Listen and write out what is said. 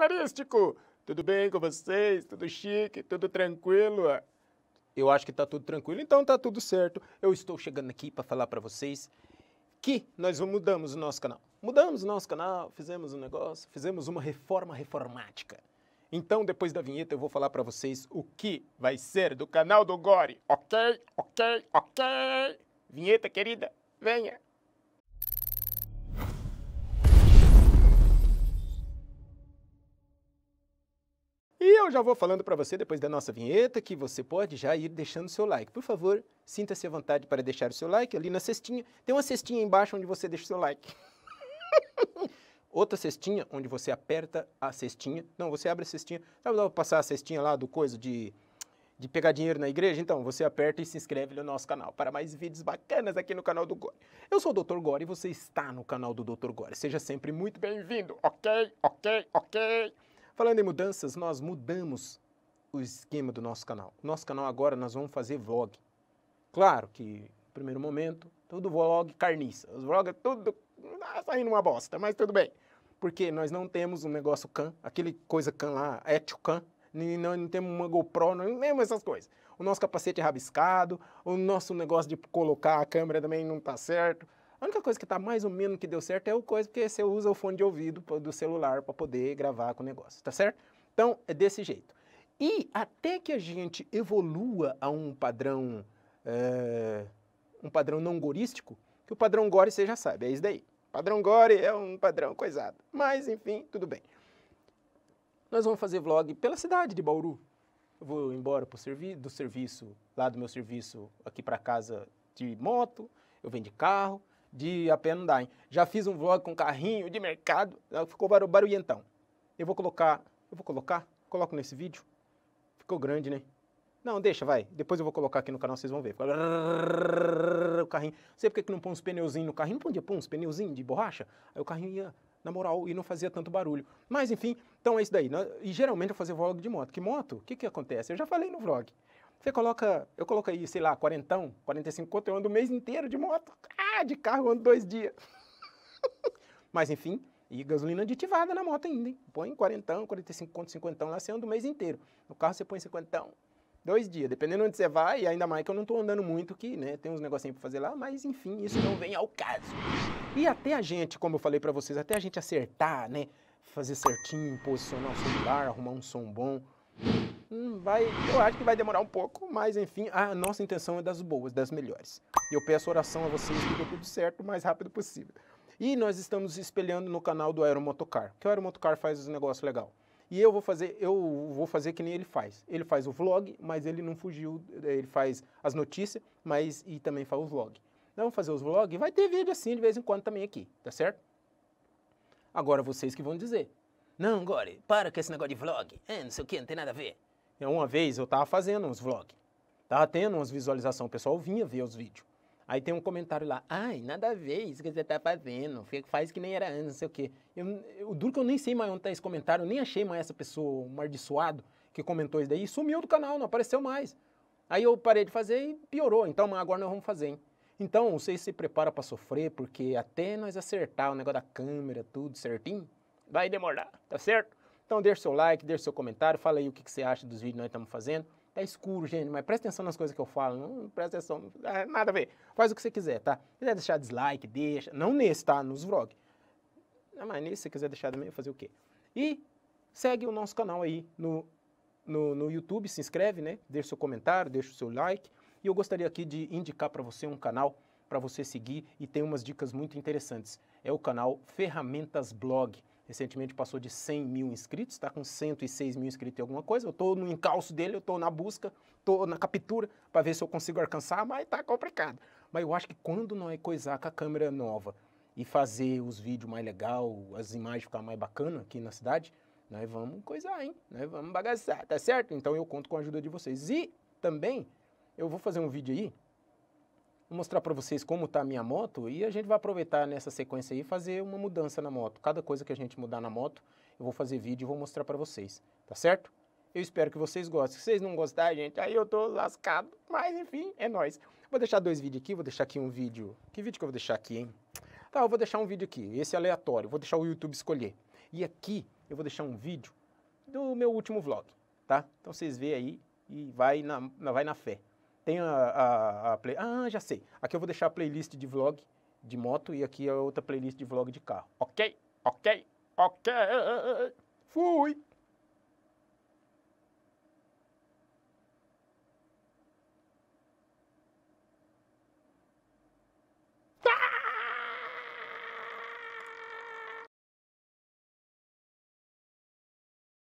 Salarístico, tudo bem com vocês? Tudo chique? Tudo tranquilo? Eu acho que está tudo tranquilo, então está tudo certo. Eu estou chegando aqui para falar para vocês que nós mudamos o nosso canal. Mudamos o nosso canal, fizemos um negócio, fizemos uma reforma reformática. Então, depois da vinheta, eu vou falar para vocês o que vai ser do canal do Gore. Ok, ok, ok. Vinheta, querida, venha. eu já vou falando para você depois da nossa vinheta que você pode já ir deixando seu like. Por favor, sinta-se à vontade para deixar o seu like ali na cestinha. Tem uma cestinha embaixo onde você deixa o seu like. Outra cestinha onde você aperta a cestinha. Não, você abre a cestinha. Sabe vou passar a cestinha lá do coisa de de pegar dinheiro na igreja? Então, você aperta e se inscreve no nosso canal para mais vídeos bacanas aqui no canal do Gore. Eu sou o Dr. Gore e você está no canal do Dr. Gore. Seja sempre muito bem-vindo, ok? Ok, ok. Falando em mudanças, nós mudamos o esquema do nosso canal. Nosso canal agora nós vamos fazer vlog. Claro que, no primeiro momento, tudo vlog carniça. Os vlogs é tudo ah, tá saindo uma bosta, mas tudo bem. Porque nós não temos um negócio can, aquele coisa can lá, ético can, nem, não, não temos uma GoPro, não temos essas coisas. O nosso capacete é rabiscado, o nosso negócio de colocar a câmera também não tá certo. A única coisa que está mais ou menos que deu certo é o coisa, porque você usa o fone de ouvido do celular para poder gravar com o negócio, tá certo? Então, é desse jeito. E até que a gente evolua a um padrão, é, um padrão não gorístico, que o padrão gore você já sabe, é isso daí. Padrão gore é um padrão coisado. Mas, enfim, tudo bem. Nós vamos fazer vlog pela cidade de Bauru. Eu vou embora servi do serviço, lá do meu serviço, aqui para casa de moto, eu venho de carro, de a pé não dá, hein? Já fiz um vlog com carrinho de mercado, ficou barulhentão. Eu vou colocar, eu vou colocar, coloco nesse vídeo. Ficou grande, né? Não, deixa, vai. Depois eu vou colocar aqui no canal, vocês vão ver. O carrinho. Não sei porque que não põe uns pneuzinhos no carrinho. Não podia pôr uns pneuzinhos de borracha? Aí o carrinho ia, na moral, e não fazia tanto barulho. Mas enfim, então é isso daí. E geralmente eu fazia vlog de moto. Que moto? O que, que acontece? Eu já falei no vlog. Você coloca, eu coloquei, sei lá, quarentão, 45 conto, eu ando o mês inteiro de moto. Ah, de carro eu ando dois dias. Mas enfim, e gasolina aditivada na moto ainda, hein? Põe quarentão, 45 conto, 50 lá, você anda o mês inteiro. No carro você põe 50, dois dias, dependendo onde você vai, e ainda mais que eu não estou andando muito, que né, tem uns negocinhos para fazer lá, mas enfim, isso não vem ao caso. E até a gente, como eu falei para vocês, até a gente acertar, né? Fazer certinho, posicionar o celular, arrumar um som bom, Hum, vai, eu acho que vai demorar um pouco, mas enfim, a nossa intenção é das boas, das melhores. Eu peço oração a vocês que dê tudo certo o mais rápido possível. E nós estamos espelhando no canal do Aeromotocar, que o Aeromotocar faz um negócio legal. E eu vou fazer, eu vou fazer que nem ele faz. Ele faz o vlog, mas ele não fugiu, eh, ele faz as notícias, mas e também faz o vlog. Então, vamos fazer os vlogs, vai ter vídeo assim de vez em quando também aqui, tá certo? Agora vocês que vão dizer, não, Gore, para com esse negócio de vlog. É, não sei o que, não tem nada a ver. É, uma vez eu tava fazendo uns vlogs. Tava tendo umas visualizações, o pessoal vinha ver os vídeos. Aí tem um comentário lá, ai, nada a ver isso que você tá fazendo, faz que nem era antes, não sei o quê. Eu, eu duro é que eu nem sei mais onde tá esse comentário, eu nem achei mais essa pessoa, um ardiçoado, que comentou isso daí, sumiu do canal, não apareceu mais. Aí eu parei de fazer e piorou, então agora nós vamos fazer, hein? Então, vocês se prepara para sofrer, porque até nós acertar o negócio da câmera, tudo certinho, vai demorar, tá certo? Então deixa seu like, deixa seu comentário, fala aí o que, que você acha dos vídeos que nós estamos fazendo. Tá escuro, gente, mas presta atenção nas coisas que eu falo, não, presta atenção, é, nada a ver. Faz o que você quiser, tá? Se quiser deixar dislike, deixa, não nesse, tá? Nos vlogs. Não, mas nesse, se quiser deixar também, fazer o quê? E segue o nosso canal aí no, no, no YouTube, se inscreve, né? Deixa seu comentário, deixa o seu like. E eu gostaria aqui de indicar para você um canal para você seguir e tem umas dicas muito interessantes. É o canal Ferramentas Blog recentemente passou de 100 mil inscritos, está com 106 mil inscritos em alguma coisa. Eu estou no encalço dele, eu estou na busca, estou na captura para ver se eu consigo alcançar, mas está complicado. Mas eu acho que quando nós coisar com a câmera nova e fazer os vídeos mais legal, as imagens ficar mais bacana aqui na cidade, nós vamos coisar, hein? Nós vamos bagaçar, tá certo? Então eu conto com a ajuda de vocês. E também eu vou fazer um vídeo aí Vou mostrar para vocês como está a minha moto e a gente vai aproveitar nessa sequência aí e fazer uma mudança na moto. Cada coisa que a gente mudar na moto, eu vou fazer vídeo e vou mostrar para vocês, tá certo? Eu espero que vocês gostem. Se vocês não gostarem, gente, aí eu tô lascado. Mas enfim, é nós. Vou deixar dois vídeos aqui, vou deixar aqui um vídeo. Que vídeo que eu vou deixar aqui, hein? Tá, eu vou deixar um vídeo aqui, esse é aleatório, vou deixar o YouTube escolher. E aqui eu vou deixar um vídeo do meu último vlog, tá? Então vocês veem aí e vai na, vai na fé. Tem a, a, a play... Ah, já sei. Aqui eu vou deixar a playlist de vlog de moto e aqui a é outra playlist de vlog de carro. Ok, ok, ok. Fui!